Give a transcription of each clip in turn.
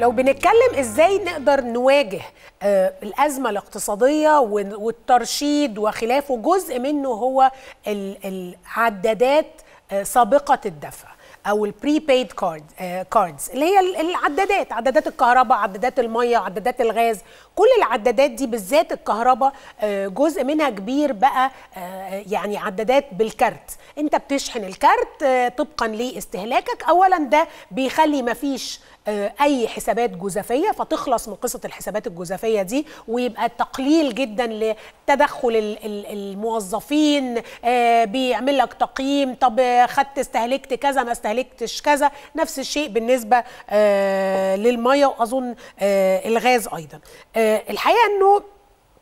لو بنتكلم ازاي نقدر نواجه آه، الازمه الاقتصاديه والترشيد وخلافه جزء منه هو العدادات آه، سابقه الدفع او البريبايد كارد كاردز اللي هي العدادات عدادات الكهرباء عدادات الميه عدادات الغاز كل العدادات دي بالذات الكهرباء آه، جزء منها كبير بقى آه، يعني عدادات بالكارت انت بتشحن الكارت آه، طبقا لاستهلاكك اولا ده بيخلي مفيش اي حسابات جزافيه فتخلص من قصه الحسابات الجزافيه دي ويبقى تقليل جدا لتدخل الموظفين بيعمل لك تقييم طب خدت استهلكت كذا ما استهلكت عالجتش كذا نفس الشيء بالنسبه آه، للميه واظن آه، الغاز ايضا آه، الحقيقه انه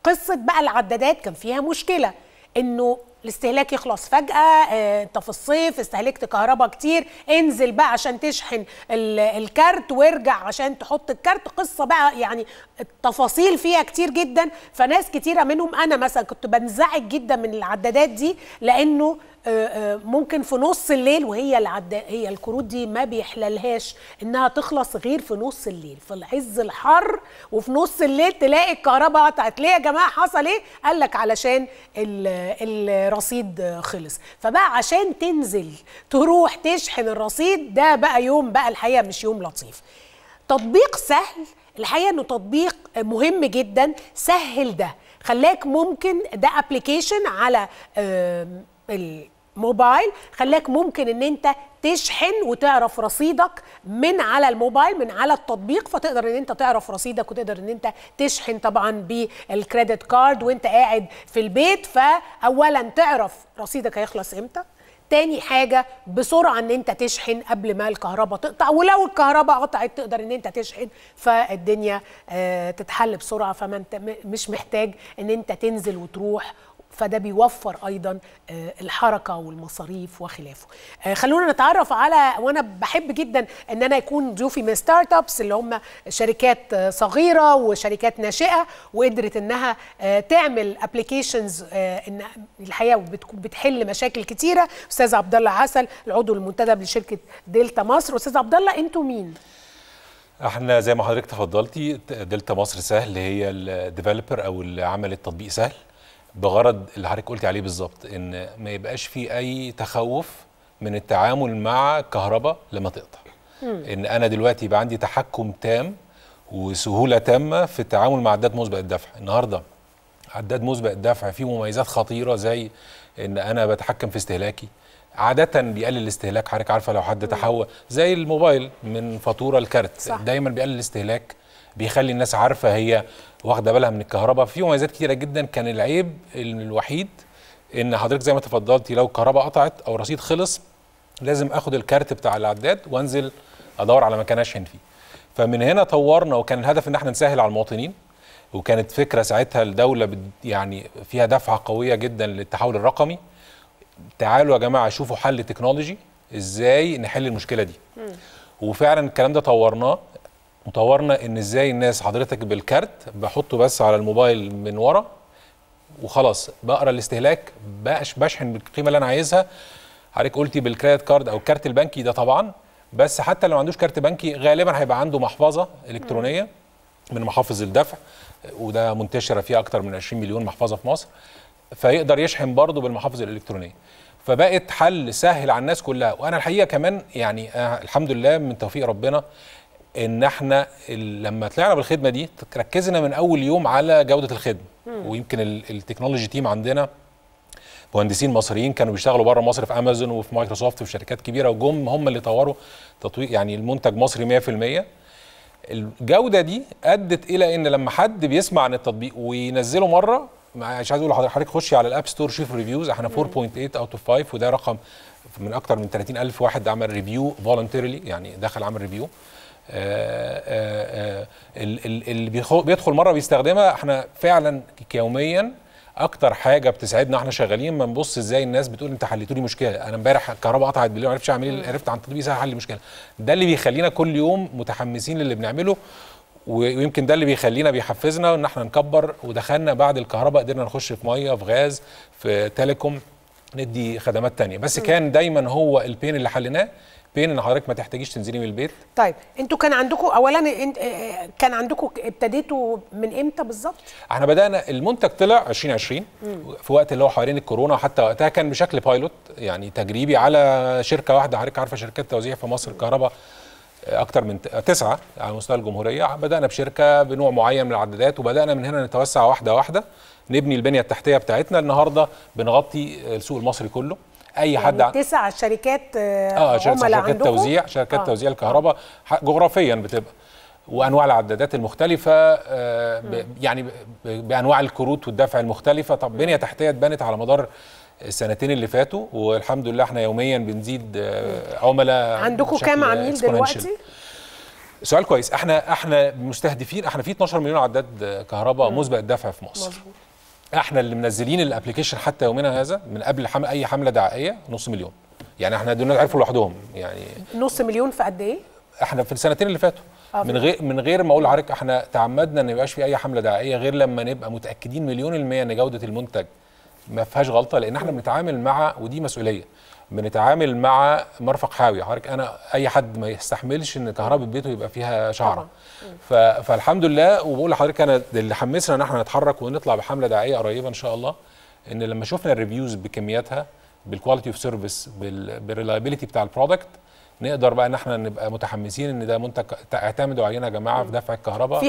قصه بقى العدادات كان فيها مشكله انه الاستهلاك يخلص فجأة انت في الصيف استهلكت كهرباء كتير انزل بقى عشان تشحن الكارت وارجع عشان تحط الكارت قصة بقى يعني التفاصيل فيها كتير جدا فناس كتيرة منهم انا مثلا كنت بنزعج جدا من العدادات دي لانه آه، آه، ممكن في نص الليل وهي العداء هي الكروت دي ما بيحللهاش انها تخلص غير في نص الليل في العز الحر وفي نص الليل تلاقي الكهرباء قطعت ليه يا جماعه حصل ايه قال لك علشان الرصيد خلص فبقى عشان تنزل تروح تشحن الرصيد ده بقى يوم بقى الحقيقه مش يوم لطيف تطبيق سهل الحقيقه انه تطبيق مهم جدا سهل ده خلاك ممكن ده ابلكيشن على آه، الموبايل خلاك ممكن ان انت تشحن وتعرف رصيدك من على الموبايل من على التطبيق فتقدر ان انت تعرف رصيدك وتقدر ان انت تشحن طبعا بالكريدت كارد وانت قاعد في البيت فاولا تعرف رصيدك هيخلص امتى تاني حاجه بسرعه ان انت تشحن قبل ما الكهرباء تقطع ولو الكهرباء قطعت تقدر ان انت تشحن فالدنيا آه، تتحل بسرعه فما انت مش محتاج ان انت تنزل وتروح فده بيوفر ايضا آه، الحركه والمصاريف وخلافه آه، خلونا نتعرف على وانا بحب جدا ان انا يكون ضيوفي من ستارت ابس اللي هم شركات آه، صغيره وشركات ناشئه وقدرت انها تعمل ابلكيشنز ان الحقيقه بتحل مشاكل كثيره، استاذ عبد الله عسل العضو المنتدب لشركه دلتا مصر استاذ عبد الله انتوا مين احنا زي ما حضرتك تفضلتي دلتا مصر سهل هي الديفلوبر او اللي عمل التطبيق سهل بغرض اللي حضرتك قلتي عليه بالظبط ان ما يبقاش في اي تخوف من التعامل مع كهرباء لما تقطع ان انا دلوقتي يبقى عندي تحكم تام وسهوله تامه في التعامل مع عداد مسبق الدفع النهارده عداد مسبق الدفع فيه مميزات خطيره زي ان انا بتحكم في استهلاكي عادة بيقلل الاستهلاك حضرتك عارفة لو حد تحول زي الموبايل من فاتورة لكارت دايما بيقلل الاستهلاك بيخلي الناس عارفه هي واخده بالها من الكهرباء في مميزات كتيره جدا كان العيب الوحيد ان حضرتك زي ما تفضلتي لو الكهرباء قطعت او رصيد خلص لازم اخد الكارت بتاع العداد وانزل ادور على مكان اشحن فيه فمن هنا طورنا وكان الهدف ان احنا نسهل على المواطنين وكانت فكره ساعتها الدوله يعني فيها دفعه قويه جدا للتحول الرقمي تعالوا يا جماعه شوفوا حل تكنولوجي ازاي نحل المشكله دي وفعلا الكلام ده طورناه وطورنا ان ازاي الناس حضرتك بالكارت بحطه بس على الموبايل من ورا وخلاص بقرا الاستهلاك بشحن بالقيمه اللي انا عايزها حضرتك قلتي بالكريدت كارد او الكارت البنكي ده طبعا بس حتى لو ما عندوش كارت بنكي غالبا هيبقى عنده محفظه الكترونيه من محافظ الدفع وده منتشره فيها اكتر من 20 مليون محفظه في مصر فيقدر يشحن برضه بالمحافظ الالكترونيه فبقت حل سهل على الناس كلها وانا الحقيقه كمان يعني آه، الحمد لله من توفيق ربنا ان احنا لما طلعنا بالخدمه دي ركزنا من اول يوم على جوده الخدمه ويمكن التكنولوجي تيم عندنا مهندسين مصريين كانوا بيشتغلوا بره مصر في امازون وفي مايكروسوفت وفي شركات كبيره وجم هم اللي طوروا تطوير يعني المنتج مصري 100% الجوده دي ادت الى ان لما حد بيسمع عن التطبيق وينزله مره مش عايز اقول لحضرتك خشي على الاب ستور شوف ريفيوز احنا 4.8 اوت اوف 5 وده رقم من اكتر من 30000 واحد عمل ريفيو فولنتيرلي يعني دخل عمل ريفيو آه، آه، آه، اللي بيدخل مره بيستخدمها احنا فعلا يوميا اكتر حاجه بتسعدنا احنا شغالين ما نبص ازاي الناس بتقول انت حليتوا لي مشكله انا امبارح الكهرباء قطعت بالليل ما عرفتش اعمل ايه عرفت عن تطبيق سهل حل مشكله ده اللي بيخلينا كل يوم متحمسين للي بنعمله ويمكن ده اللي بيخلينا بيحفزنا ان احنا نكبر ودخلنا بعد الكهرباء قدرنا نخش في ميه في غاز في تيليكوم ندي خدمات تانية بس م. كان دايما هو البين اللي حليناه بين ان حضرتك ما تحتاجيش تنزلي من البيت طيب انتوا كان عندكم اولا انت آه، آه، كان عندكم ابتديتوا من امتى بالظبط احنا بدانا المنتج طلع 2020 مم. في وقت اللي هو حوالين الكورونا حتى وقتها كان بشكل بايلوت يعني تجريبي على شركه واحده حضرتك عارفه شركات توزيع في مصر الكهرباء اكتر من تسعه على مستوى الجمهوريه بدانا بشركه بنوع معين من العدادات وبدانا من هنا نتوسع واحده واحده نبني البنيه التحتيه بتاعتنا النهارده بنغطي السوق المصري كله اي يعني حد تسع شركات اه, آه، شركات, آه. شركات توزيع شركات آه. توزيع الكهرباء جغرافيا بتبقى وانواع العدادات المختلفه آه يعني بانواع الكروت والدفع المختلفه طب بنيه تحتيه اتبنت على مدار السنتين اللي فاتوا والحمد لله احنا يوميا بنزيد آه، عملاء عندكم كام عميل دلوقتي؟ سؤال كويس احنا احنا مستهدفين احنا في 12 مليون عداد كهرباء مسبق الدفع في مصر مزبوط. احنا اللي منزلين الابلكيشن حتى يومنا هذا من قبل حمل اي حمله دعائيه نص مليون يعني احنا دول عرفوا لوحدهم يعني نص مليون في قد ايه احنا في السنتين اللي فاتوا آه، من غير من غير ما اقول لحضرتك احنا تعمدنا ان ما يبقاش في اي حمله دعائيه غير لما نبقى متاكدين مليون المية ان جوده المنتج ما فيهاش غلطه لان احنا بنتعامل مع ودي مسؤوليه بنتعامل مع مرفق حاوي حضرتك انا اي حد ما يستحملش ان كهرباء بيته يبقى فيها شعره ف... فالحمد لله وبقول لحضرتك انا اللي حمسنا ان احنا نتحرك ونطلع بحمله دعائيه قريبه ان شاء الله ان لما شفنا الريفيوز بكمياتها بالكواليتي اوف سيرفيس بالريلايبيليتي بتاع البرودكت نقدر بقى ان احنا نبقى متحمسين ان ده منتج اعتمدوا علينا يا جماعه في دفع الكهرباء